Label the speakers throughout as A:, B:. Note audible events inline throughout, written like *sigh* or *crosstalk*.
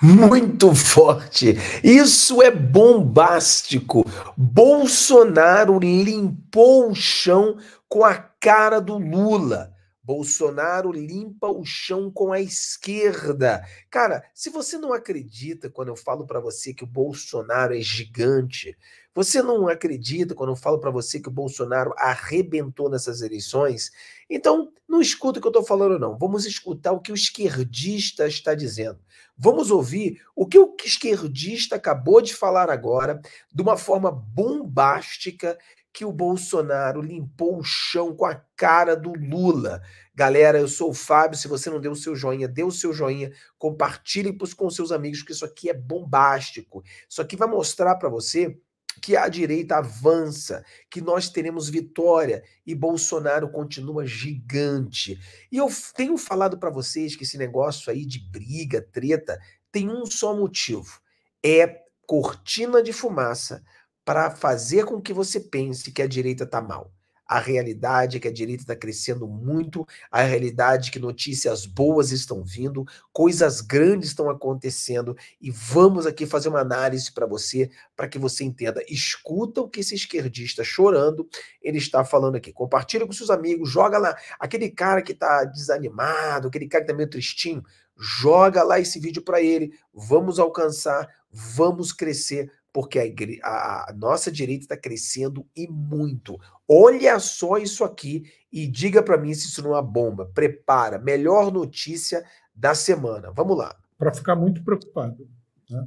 A: muito *laughs* forte. Isso é bombástico. Bolsonaro limpou o chão com a cara do Lula. Bolsonaro limpa o chão com a esquerda. Cara, se você não acredita quando eu falo para você que o Bolsonaro é gigante, você não acredita quando eu falo para você que o Bolsonaro arrebentou nessas eleições, então não escuta o que eu estou falando, não. Vamos escutar o que o esquerdista está dizendo. Vamos ouvir o que o esquerdista acabou de falar agora, de uma forma bombástica, que o Bolsonaro limpou o chão com a cara do Lula. Galera, eu sou o Fábio. Se você não deu o seu joinha, dê o seu joinha, compartilhe com seus amigos, que isso aqui é bombástico. Isso aqui vai mostrar para você que a direita avança, que nós teremos vitória e Bolsonaro continua gigante. E eu tenho falado para vocês que esse negócio aí de briga, treta, tem um só motivo: é cortina de fumaça para fazer com que você pense que a direita está mal. A realidade é que a direita está crescendo muito, a realidade é que notícias boas estão vindo, coisas grandes estão acontecendo e vamos aqui fazer uma análise para você, para que você entenda. Escuta o que esse esquerdista chorando, ele está falando aqui. Compartilha com seus amigos, joga lá. Aquele cara que está desanimado, aquele cara que está meio tristinho, joga lá esse vídeo para ele. Vamos alcançar, vamos crescer, porque a, a nossa direita está crescendo e muito. Olha só isso aqui e diga para mim se isso não é uma bomba. Prepara, melhor notícia da semana. Vamos lá. Para ficar
B: muito preocupado. Né?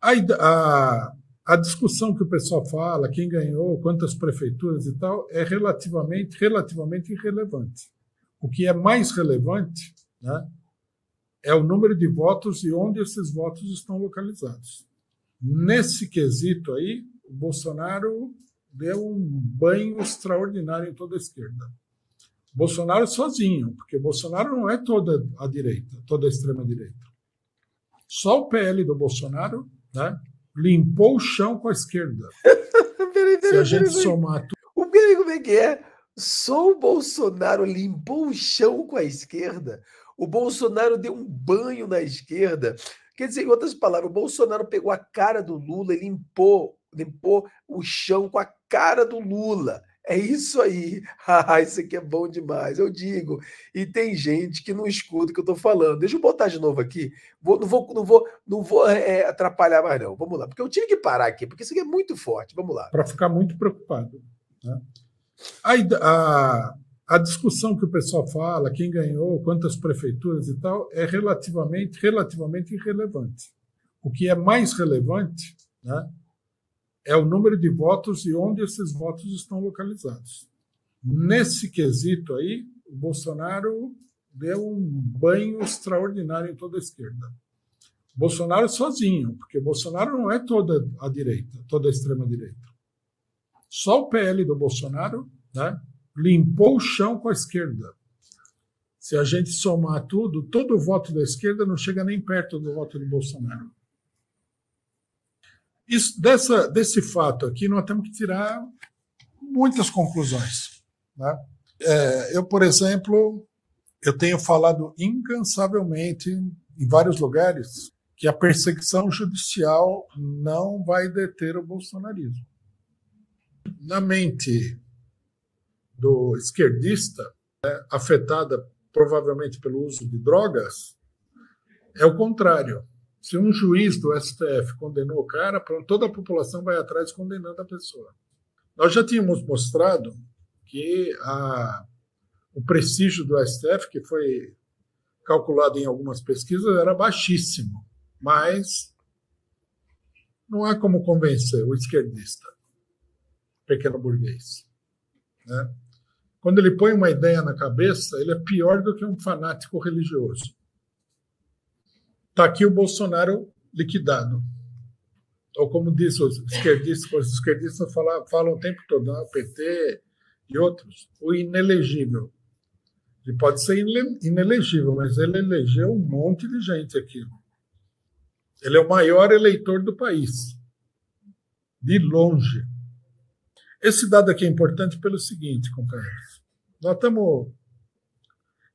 B: A, a, a discussão que o pessoal fala, quem ganhou, quantas prefeituras e tal, é relativamente, relativamente irrelevante. O que é mais relevante né, é o número de votos e onde esses votos estão localizados. Nesse quesito aí, o Bolsonaro deu um banho extraordinário em toda a esquerda. Bolsonaro sozinho, porque Bolsonaro não é toda a direita, toda a extrema direita. Só o PL do Bolsonaro, né, limpou o chão com a esquerda. *laughs*
A: peraí, peraí, Se a gente peraí. somar tudo. Como é que é? Só o Bolsonaro limpou o chão com a esquerda. O Bolsonaro deu um banho na esquerda. Quer dizer, em outras palavras, o Bolsonaro pegou a cara do Lula e limpou, limpou o chão com a cara do Lula. É isso aí. *laughs* Ah, isso aqui é bom demais. Eu digo. E tem gente que não escuta o que eu estou falando. Deixa eu botar de novo aqui. Vou, não vou, não vou, não vou é, atrapalhar mais, não. Vamos lá. Porque eu tive que parar aqui, porque isso aqui é muito forte. Vamos lá.
B: Para ficar muito preocupado. Né? A, a, a discussão que o pessoal fala, quem ganhou, quantas prefeituras e tal, é relativamente, relativamente irrelevante. O que é mais relevante né, é o número de votos e onde esses votos estão localizados. Nesse quesito aí, o Bolsonaro deu um banho extraordinário em toda a esquerda. Bolsonaro sozinho, porque Bolsonaro não é toda a direita, toda a extrema-direita. Só o PL do Bolsonaro, né, limpou o chão com a esquerda. Se a gente somar tudo, todo o voto da esquerda não chega nem perto do voto do Bolsonaro. Isso, dessa, desse fato aqui, nós temos que tirar muitas conclusões. Né? É, eu, por exemplo, eu tenho falado incansavelmente em vários lugares que a perseguição judicial não vai deter o bolsonarismo. Na mente do esquerdista, né, afetada provavelmente pelo uso de drogas, é o contrário. Se um juiz do STF condenou o cara, toda a população vai atrás condenando a pessoa. Nós já tínhamos mostrado que a, o prestígio do STF, que foi calculado em algumas pesquisas, era baixíssimo, mas não há como convencer o esquerdista, pequeno burguês. Né? quando ele põe uma ideia na cabeça, ele é pior do que um fanático religioso. Está aqui o Bolsonaro liquidado. Ou como diz os esquerdistas, os esquerdistas falam, falam o tempo todo, né, o PT e outros, o inelegível. Ele pode ser inelegível, mas ele elegeu um monte de gente aqui. Ele é o maior eleitor do país, de longe. Esse dado aqui é importante pelo seguinte, companheiros. Nós estamos.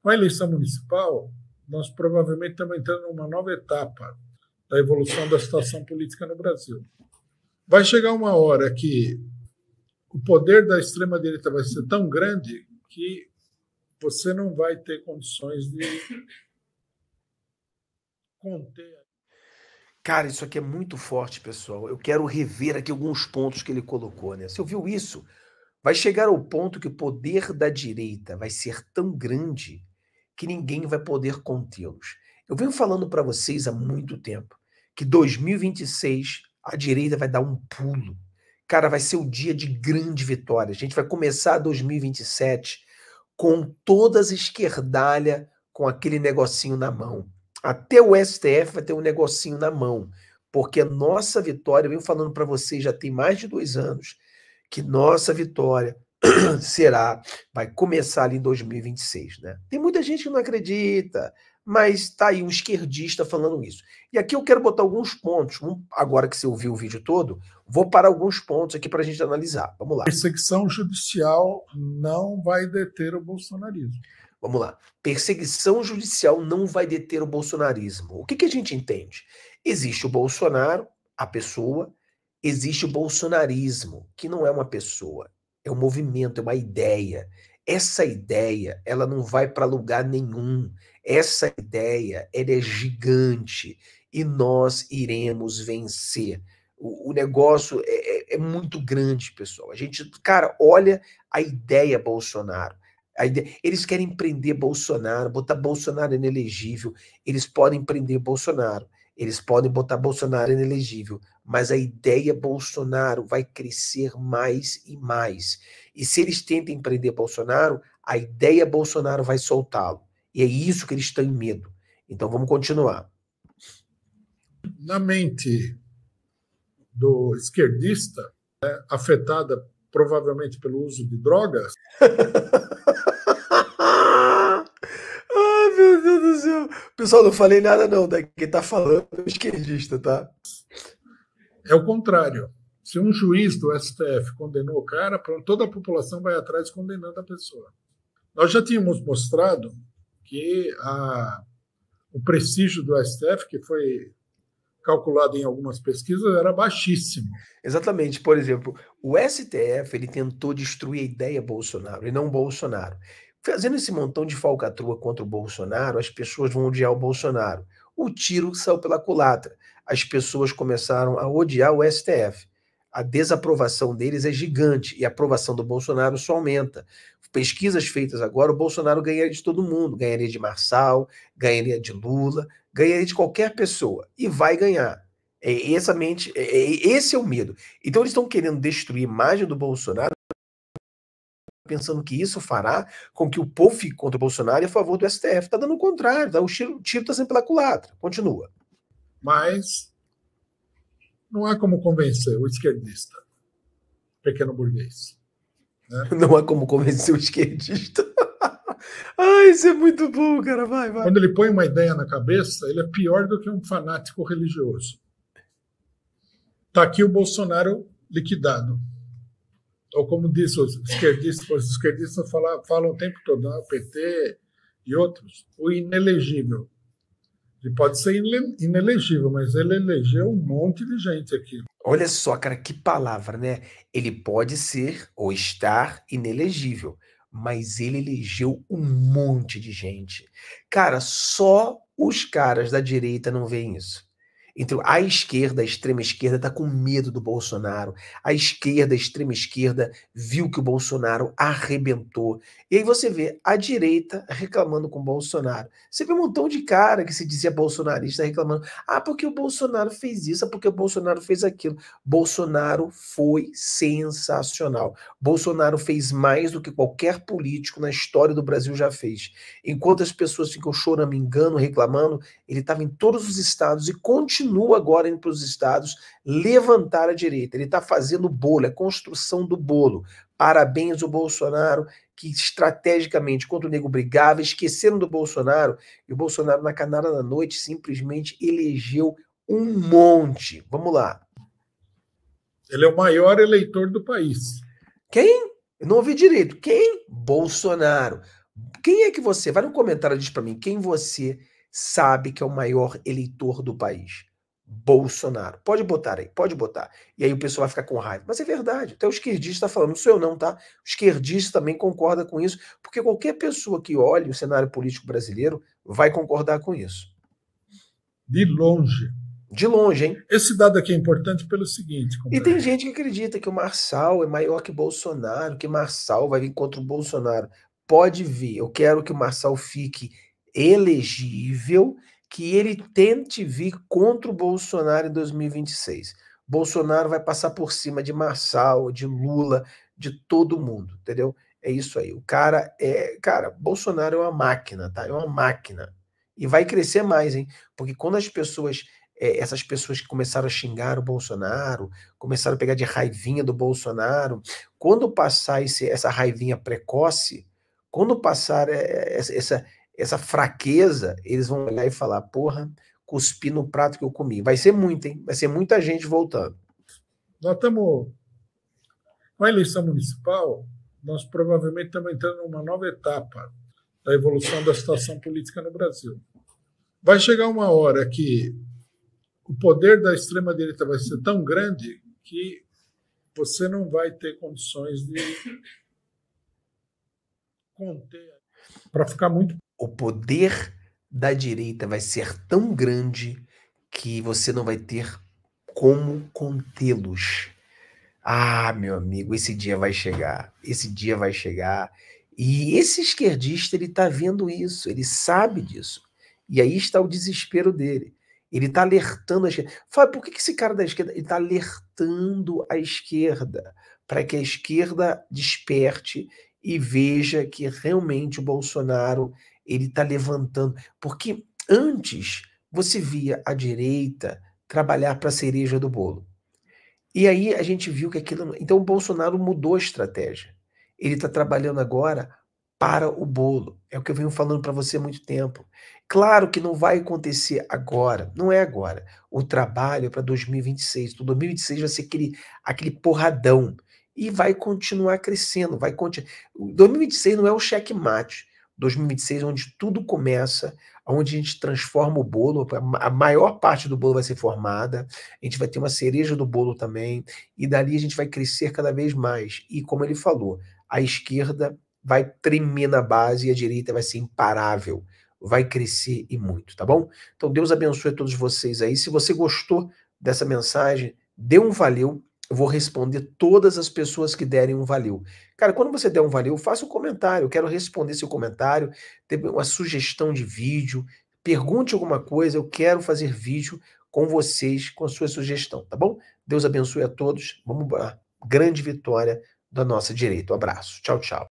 B: Com a eleição municipal, nós provavelmente estamos entrando numa nova etapa da evolução da situação política no Brasil. Vai chegar uma hora que o poder da extrema-direita vai ser tão grande que você não vai ter condições de conter.
A: Cara, isso aqui é muito forte, pessoal. Eu quero rever aqui alguns pontos que ele colocou, né? Você ouviu isso? Vai chegar ao ponto que o poder da direita vai ser tão grande que ninguém vai poder contê-los. Eu venho falando para vocês há muito tempo que 2026 a direita vai dar um pulo. Cara, vai ser o dia de grande vitória. A gente vai começar 2027 com todas esquerdalha, com aquele negocinho na mão. Até o STF vai ter um negocinho na mão, porque nossa vitória, eu venho falando para vocês já tem mais de dois anos, que nossa vitória *clears throat* será, vai começar ali em 2026, né? Tem muita gente que não acredita mas está aí um esquerdista falando isso. E aqui eu quero botar alguns pontos. Agora que você ouviu o vídeo todo, vou para alguns pontos aqui para a gente analisar. Vamos lá.
B: Perseguição judicial não vai deter o bolsonarismo.
A: Vamos lá. Perseguição judicial não vai deter o bolsonarismo. O que, que a gente entende? Existe o Bolsonaro, a pessoa, existe o bolsonarismo, que não é uma pessoa, é um movimento, é uma ideia. Essa ideia, ela não vai para lugar nenhum essa ideia ela é gigante e nós iremos vencer. O, o negócio é, é, é, muito grande, pessoal. A gente, cara, olha a ideia Bolsonaro. A ideia, eles querem prender Bolsonaro, botar Bolsonaro inelegível. Eles podem prender Bolsonaro, eles podem botar Bolsonaro inelegível, mas a ideia Bolsonaro vai crescer mais e mais. E se eles tentem prender Bolsonaro, a ideia Bolsonaro vai soltá-lo. E é isso que eles têm medo. Então vamos continuar. Na mente do esquerdista,
B: né, afetada provavelmente pelo uso de drogas. *laughs* meu Deus do céu. Pessoal, não falei nada não, da né? quem está falando é o esquerdista, tá? É o contrário. Se um juiz do STF condenou o cara, toda a população vai atrás condenando a pessoa. Nós já tínhamos mostrado que a, o prestígio do STF, que foi
A: calculado em algumas pesquisas, era baixíssimo. Exatamente. Por exemplo, o STF ele tentou destruir a ideia Bolsonaro e não Bolsonaro. Fazendo esse montão de falcatrua contra o Bolsonaro, as pessoas vão odiar o Bolsonaro. O tiro saiu pela culatra. As pessoas começaram a odiar o STF. A desaprovação deles é gigante e a aprovação do Bolsonaro só aumenta pesquisas feitas agora, o Bolsonaro ganharia de todo mundo, ganharia de Marçal, ganharia de Lula, ganharia de qualquer pessoa e vai ganhar. É, essa mente, é, é, esse é o medo. Então eles estão querendo destruir a imagem do Bolsonaro, pensando que isso fará com que o povo fique contra o Bolsonaro e a favor do STF. Está dando o contrário, tá? o tiro está sempre pela culatra. Continua. Mas não há como convencer o esquerdista, pequeno burguês. Né? *laughs* Não é como convencer o esquerdista. *laughs*
B: Ai, isso é muito bom, cara. Vai, vai. Quando ele põe uma ideia na cabeça, ele é pior do que um fanático religioso. Está aqui o Bolsonaro liquidado. Ou como diz os esquerdistas, os esquerdistas falam, falam o tempo todo, né? o PT e outros, o inelegível. Ele pode ser inelegível, mas ele elegeu um monte de gente
A: aqui. Olha só, cara, que palavra, né? Ele pode ser ou estar inelegível, mas ele elegeu um monte de gente. Cara, só os caras da direita não veem isso entre a esquerda, a extrema esquerda, está com medo do Bolsonaro. A esquerda, a extrema esquerda, viu que o Bolsonaro arrebentou. E aí você vê a direita reclamando com o Bolsonaro. Você vê um montão de cara que se dizia bolsonarista reclamando. Ah, porque o Bolsonaro fez isso, ah, porque o Bolsonaro fez aquilo. Bolsonaro foi sensacional. Bolsonaro fez mais do que qualquer político na história do Brasil já fez. Enquanto as pessoas ficam choramingando, reclamando, ele estava em todos os estados e continua continua agora indo para os estados levantar a direita. Ele está fazendo bolo, é construção do bolo. Parabéns ao Bolsonaro, que estrategicamente, quando o nego brigava, esquecendo do Bolsonaro, e o Bolsonaro na canara da noite simplesmente elegeu um monte. Vamos lá. Ele é o maior eleitor do país. Quem? Eu não ouvi direito. Quem? Bolsonaro. Quem é que você? Vai no comentário e diz para mim quem você sabe que é o maior eleitor do país. Bolsonaro. Pode botar aí, pode botar. E aí o pessoal vai ficar com raiva. Mas é verdade, até o esquerdista está falando, não sou eu não, tá? O esquerdista também concorda com isso, porque qualquer pessoa que olhe o cenário político brasileiro vai concordar com isso. De longe. De longe, hein? Esse dado aqui é importante pelo seguinte. E tem gente que acredita que o Marçal é maior que Bolsonaro, que Marçal vai vir contra o Bolsonaro. Pode vir, eu quero que o Marçal fique elegível que ele tente vir contra o Bolsonaro em 2026. Bolsonaro vai passar por cima de Marçal, de Lula, de todo mundo, entendeu? É isso aí. O cara é, cara, Bolsonaro é uma máquina, tá? É uma máquina. E vai crescer mais, hein? Porque quando as pessoas é, essas pessoas que começaram a xingar o Bolsonaro, começaram a pegar de raivinha do Bolsonaro, quando passar esse, essa raivinha precoce, quando passar é, é, essa, essa, essa fraqueza, eles vão olhar e falar: porra, cuspi no prato que eu comi. Vai ser muito, hein? Vai ser muita gente voltando.
B: Nós estamos. Com a eleição municipal, nós provavelmente estamos entrando numa nova etapa da evolução da situação política no Brasil. Vai chegar uma hora que o poder da extrema-direita vai ser tão grande que você não vai ter condições de conter
A: para ficar muito o poder da direita vai ser tão grande que você não vai ter como contê-los. Ah, meu amigo, esse dia vai chegar. Esse dia vai chegar. E esse esquerdista, ele está vendo isso, ele sabe disso. E aí está o desespero dele. Ele está alertando a esquerda. Fala, por que, esse cara da esquerda está alertando a esquerda? Para que a esquerda desperte e veja que realmente o Bolsonaro ele está levantando. Porque antes você via a direita trabalhar para a cereja do bolo. E aí a gente viu que aquilo. Então o Bolsonaro mudou a estratégia. Ele está trabalhando agora para o bolo. É o que eu venho falando para você há muito tempo. Claro que não vai acontecer agora, não é agora. O trabalho é para 2026. O 2026 vai ser aquele, aquele porradão. E vai continuar crescendo. Vai continuar. 2026 não é o checkmate. 2026, onde tudo começa, onde a gente transforma o bolo, a maior parte do bolo vai ser formada, a gente vai ter uma cereja do bolo também, e dali a gente vai crescer cada vez mais. E como ele falou, a esquerda vai tremer na base e a direita vai ser imparável, vai crescer e muito, tá bom? Então Deus abençoe a todos vocês aí. Se você gostou dessa mensagem, dê um valeu eu vou responder todas as pessoas que derem um valeu. Cara, quando você der um valeu, faça um comentário. Eu quero responder seu comentário, ter uma sugestão de vídeo, pergunte alguma coisa. Eu quero fazer vídeo com vocês, com a sua sugestão, tá bom? Deus abençoe a todos. Vamos lá. Grande vitória da nossa direita. Um abraço. Tchau, tchau.